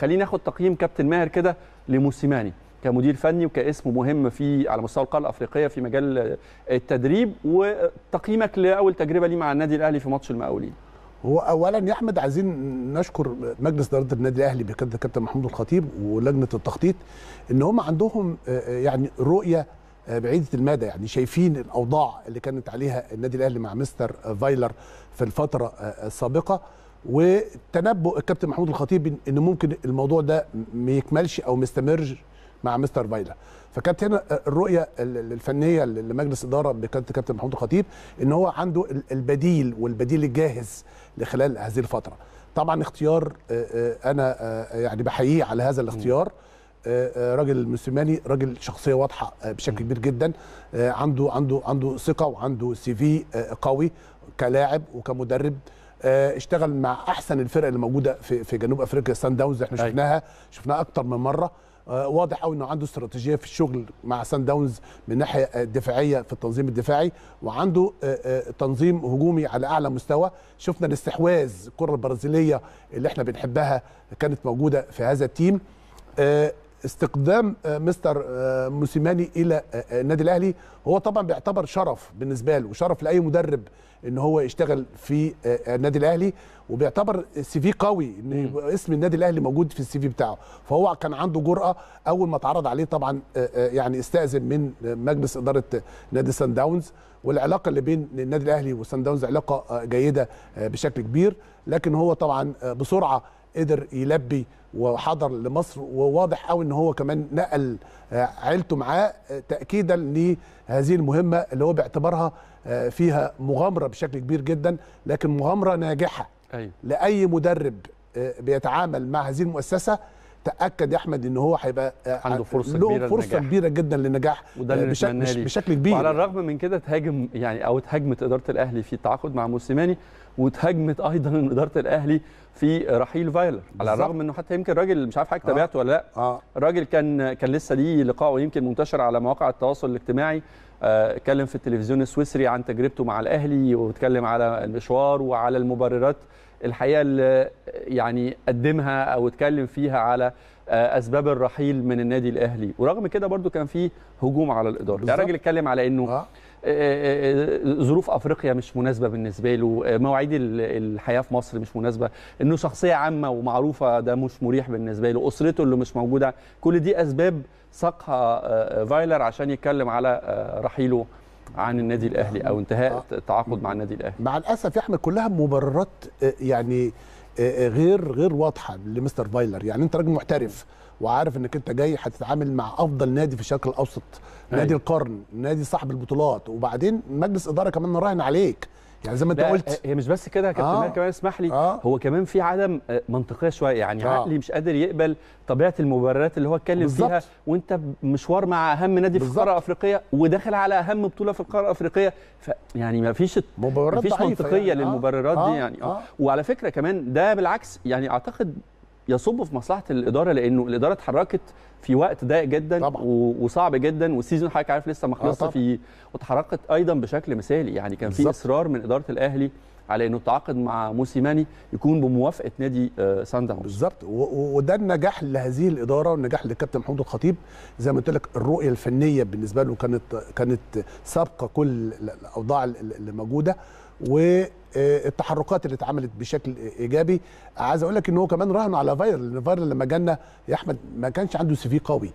خلينا ناخد تقييم كابتن ماهر كده لموسيماني كمدير فني وكاسم مهم في على مستوى القاره الافريقيه في مجال التدريب وتقييمك لاول تجربه ليه مع النادي الاهلي في ماتش المقاولين هو اولا يا احمد عايزين نشكر مجلس اداره النادي الاهلي بكده كابتن محمود الخطيب ولجنه التخطيط ان هم عندهم آه، آه، يعني رؤيه آه، بعيده المدى يعني شايفين الاوضاع اللي كانت عليها النادي الاهلي مع مستر فايلر في الفتره السابقه وتنبؤ الكابتن محمود الخطيب ان ممكن الموضوع ده ما يكملش او ما يستمرش مع مستر فايلا فكانت هنا الرؤيه الفنيه لمجلس اداره بكابتن محمود الخطيب ان هو عنده البديل والبديل الجاهز لخلال هذه الفتره طبعا اختيار آه، آه، انا آه، يعني بحييه على هذا الاختيار راجل المسلماني راجل شخصيه واضحه بشكل كبير جدا عنده عنده عنده ثقه وعنده سي في قوي كلاعب وكمدرب آه، اشتغل مع احسن الفرق اللي موجوده في في جنوب افريقيا سان داونز احنا أيوة. شفناها شفناها اكتر من مره آه، واضح قوي انه عنده استراتيجيه في الشغل مع سان داونز من ناحيه الدفاعيه آه، في التنظيم الدفاعي وعنده تنظيم هجومي على اعلى مستوى شفنا الاستحواذ الكره البرازيليه اللي احنا بنحبها كانت موجوده في هذا التيم استقدام آه، مستر آه، موسيماني الى آه، النادي الاهلي هو طبعا بيعتبر شرف بالنسبه له وشرف لاي مدرب ان هو يشتغل في النادي الاهلي وبيعتبر سي في قوي ان اسم النادي الاهلي موجود في السي في بتاعه فهو كان عنده جرأه اول ما اتعرض عليه طبعا يعني استاذن من مجلس اداره نادي سان داونز والعلاقه اللي بين النادي الاهلي وسان داونز علاقه جيده بشكل كبير لكن هو طبعا بسرعه قدر يلبي وحضر لمصر وواضح قوي ان هو كمان نقل آه، عيلته معاه آه، تاكيدا لهذه المهمه اللي هو باعتبارها آه، فيها مغامره بشكل كبير جدا لكن مغامره ناجحه أيوه. لاي مدرب بيتعامل مع هذه المؤسسه تاكد يا احمد ان هو هيبقى آه، عنده آه، فرصه كبيره له فرصه للنجاح. كبيره جدا للنجاح وده اللي آه، بشكل, بشكل كبير وعلى الرغم من كده تهاجم يعني او اتهاجمت اداره الاهلي في التعاقد مع موسيماني واتهاجمت ايضا اداره الاهلي في رحيل فايلر على الرغم انه حتى يمكن الراجل مش عارف حضرتك آه. تابعته ولا لا آه. الراجل كان كان لسه ليه لقاء ويمكن منتشر على مواقع التواصل الاجتماعي اتكلم في التلفزيون السويسري عن تجربته مع الاهلي واتكلم على المشوار وعلى المبررات الحقيقه اللي يعني قدمها او اتكلم فيها على آه، اسباب الرحيل من النادي الاهلي ورغم كده برضو كان في هجوم على الاداره ده الراجل اتكلم على انه آه. آه،, آه. ظروف افريقيا مش مناسبه بالنسبه له مواعيد الحياه في مصر مش مناسبه انه شخصيه عامه ومعروفه ده مش مريح بالنسبه له اسرته اللي مش موجوده كل دي اسباب ساقها فايلر عشان يتكلم على رحيله عن النادي الاهلي او انتهاء آه. التعاقد مع النادي الاهلي مع الاسف يا احمد كلها مبررات آه، يعني آه، غير غير واضحه لمستر فايلر يعني انت راجل محترف وعارف انك انت جاي هتتعامل مع افضل نادي في الشرق الاوسط نادي أيوة. القرن نادي صاحب البطولات وبعدين مجلس اداره كمان راهن عليك يعني زي ما انت قلت هي مش بس كده يا كابتن آه. كمان اسمح لي آه. هو كمان في عدم آه، منطقيه شويه يعني آه. عقلي مش قادر يقبل طبيعه المبررات اللي هو اتكلم فيها وانت مشوار مع اهم نادي بالزبط. في القاره الافريقيه وداخل على اهم بطوله في القاره الافريقيه يعني ما فيش ما منطقيه يعني. آه. للمبررات آه. دي يعني آه. آه. وعلى فكره كمان ده بالعكس يعني اعتقد يصب في مصلحه الاداره لانه الاداره اتحركت في وقت ضيق جدا طبعا. وصعب جدا والسيزون حضرتك عارف لسه ما آه، خلصش آه في واتحركت ايضا بشكل مثالي يعني كان في اصرار من اداره الاهلي على انه التعاقد مع موسيماني يكون بموافقه نادي آه، سان داونز بالظبط وده النجاح لهذه الاداره والنجاح للكابتن محمود الخطيب زي ما قلت لك الرؤيه الفنيه بالنسبه له كانت كانت سابقه كل الاوضاع اللي موجوده و آه، التحركات اللي اتعملت بشكل ايجابي عايز اقول لك ان هو كمان راهن على فاير لان فاير لما جانا يا احمد ما كانش عنده سي في قوي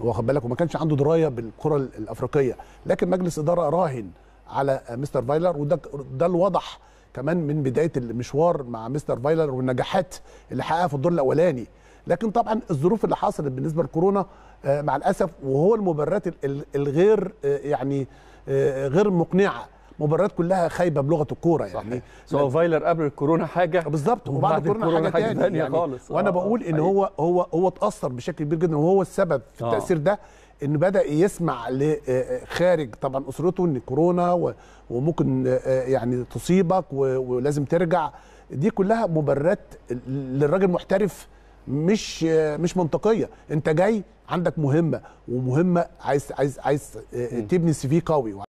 واخد بالك وما كانش عنده درايه بالكره الافريقيه لكن مجلس اداره راهن على مستر فايلر وده ده الوضح كمان من بدايه المشوار مع مستر فايلر والنجاحات اللي حققها في الدور الاولاني لكن طبعا الظروف اللي حصلت بالنسبه لكورونا آه، مع الاسف وهو المبررات الغير آه، يعني غير مقنعه مباريات كلها خايبه بلغه الكوره يعني صحيح. سواء فايلر قبل الكورونا حاجه بالظبط وبعد الكورونا حاجه, حاجة ثانيه يعني خالص وانا آه، بقول ان هو هو هو اتاثر بشكل كبير جدا وهو السبب في آه. التاثير ده انه بدا يسمع لخارج آه، طبعا اسرته ان كورونا وممكن يعني تصيبك ولازم ترجع دي كلها مبررات للراجل محترف مش مش منطقيه انت جاي عندك مهمه ومهمه عايز عايز عايز تبني سي في قوي